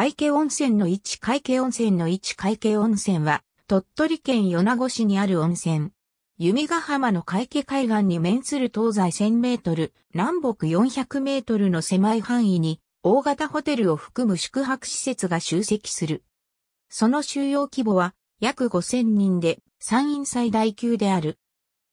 海家温泉の位置海家温泉の位置海家温泉は、鳥取県米子市にある温泉。弓ヶ浜の海家海岸に面する東西1000メートル、南北400メートルの狭い範囲に、大型ホテルを含む宿泊施設が集積する。その収容規模は約5000人で、山陰最大級である。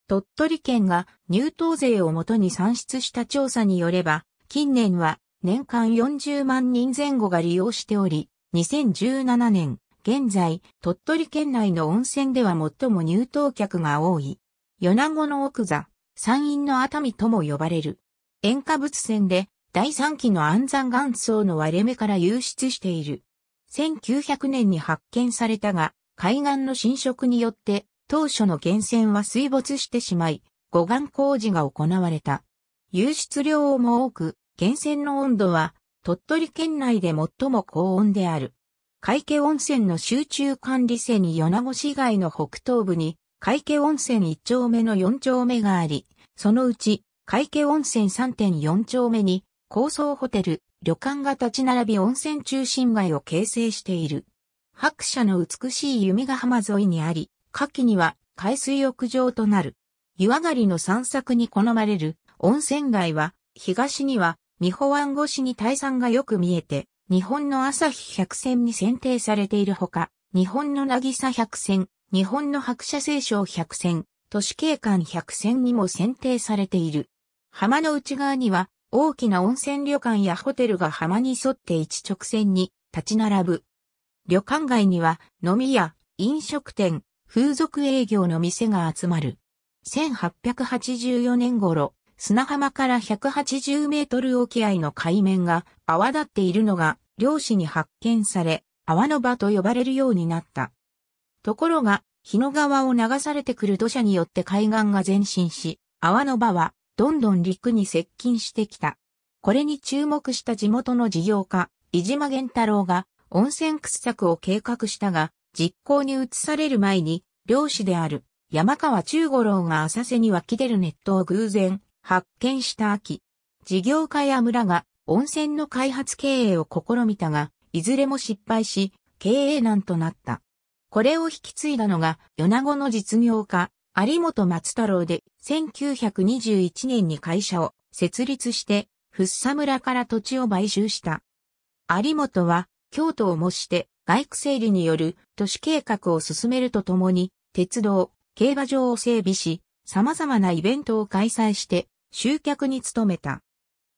鳥取県が入湯税をもとに算出した調査によれば、近年は年間40万人前後が利用しており、2017年、現在、鳥取県内の温泉では最も入湯客が多い。米子の奥座、山陰の熱海とも呼ばれる。塩化物船で第3期の安山岩層の割れ目から流出している。1900年に発見されたが、海岸の浸食によって当初の源泉は水没してしまい、護岸工事が行われた。流出量も多く、源泉の温度は、鳥取県内で最も高温である。海家温泉の集中管理線に米子市街の北東部に、海家温泉1丁目の4丁目があり、そのうち、海家温泉3.4丁目に、高層ホテル、旅館が立ち並び温泉中心街を形成している。白車の美しい弓ヶ浜沿いにあり、夏季には海水浴場となる。湯上がりの散策に好まれる温泉街は、東には三保湾越しに大山がよく見えて、日本の朝日百選に選定されているほか、日本の渚百選、日本の白車聖章百選、都市景観百選にも選定されている。浜の内側には、大きな温泉旅館やホテルが浜に沿って一直線に立ち並ぶ。旅館街には飲み屋、飲食店、風俗営業の店が集まる。1884年頃、砂浜から180メートル沖合の海面が泡立っているのが漁師に発見され、泡の場と呼ばれるようになった。ところが、日野川を流されてくる土砂によって海岸が前進し、泡の場はどんどん陸に接近してきた。これに注目した地元の事業家、伊島源太郎が温泉掘削を計画したが、実行に移される前に、漁師である山川中五郎が浅瀬に湧き出る熱湯を偶然発見した秋、事業家や村が温泉の開発経営を試みたが、いずれも失敗し、経営難となった。これを引き継いだのが、米子の実業家、有本松太郎で、1921年に会社を設立して、福佐村から土地を買収した。有本は、京都を模して、外区整理による都市計画を進めるとともに、鉄道、競馬場を整備し、様々なイベントを開催して、集客に努めた。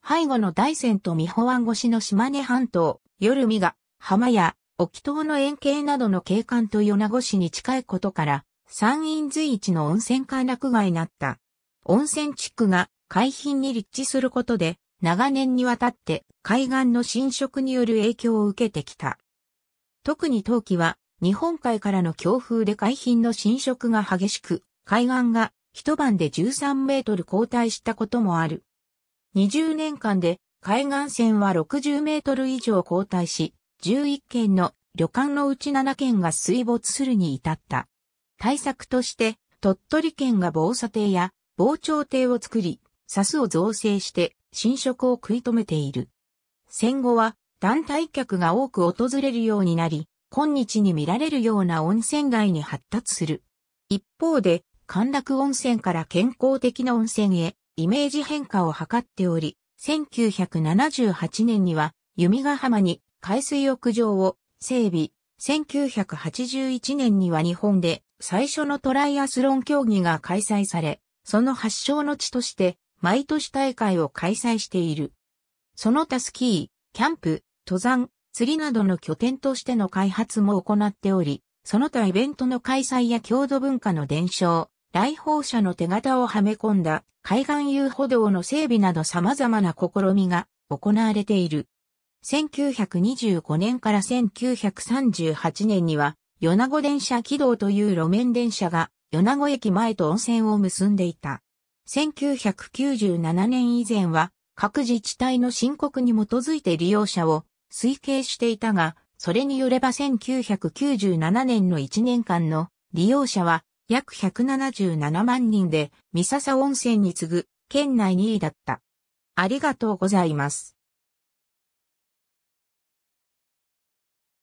背後の大山と三保湾越しの島根半島、夜見が、浜や、沖島の円形などの景観と米子市に近いことから、山陰随一の温泉歓楽街になった。温泉地区が海浜に立地することで、長年にわたって海岸の浸食による影響を受けてきた。特に冬季は日本海からの強風で海浜の浸食が激しく、海岸が一晩で13メートル後退したこともある。20年間で海岸線は60メートル以上後退し、11件の旅館のうち7件が水没するに至った。対策として、鳥取県が防砂堤や防潮堤を作り、サスを造成して侵食を食い止めている。戦後は団体客が多く訪れるようになり、今日に見られるような温泉街に発達する。一方で、陥落温泉から健康的な温泉へイメージ変化を図っており、1978年には弓ヶ浜に海水浴場を整備、1981年には日本で最初のトライアスロン競技が開催され、その発祥の地として毎年大会を開催している。その他スキー、キャンプ、登山、釣りなどの拠点としての開発も行っており、その他イベントの開催や郷土文化の伝承、来訪者の手形をはめ込んだ海岸遊歩道の整備など様々な試みが行われている。1925年から1938年には、米子電車軌道という路面電車が米子駅前と温泉を結んでいた。1997年以前は各自治体の申告に基づいて利用者を推計していたが、それによれば1997年の1年間の利用者は約177万人で、三笹温泉に次ぐ、県内2位だった。ありがとうございます。